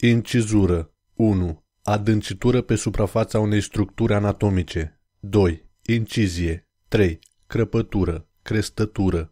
Incizură 1. Adâncitură pe suprafața unei structuri anatomice. 2. Incizie 3. Crăpătură, crestătură